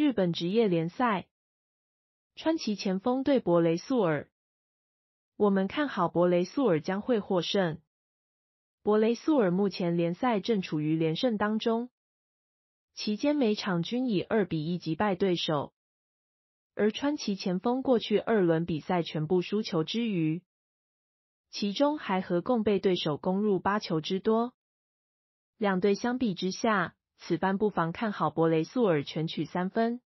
日本职业联赛，川崎前锋对博雷素尔。我们看好博雷素尔将会获胜。博雷素尔目前联赛正处于连胜当中，期间每场均以二比一击败对手。而川崎前锋过去二轮比赛全部输球之余，其中还合共被对手攻入八球之多。两队相比之下。此番不妨看好博雷素尔全取三分。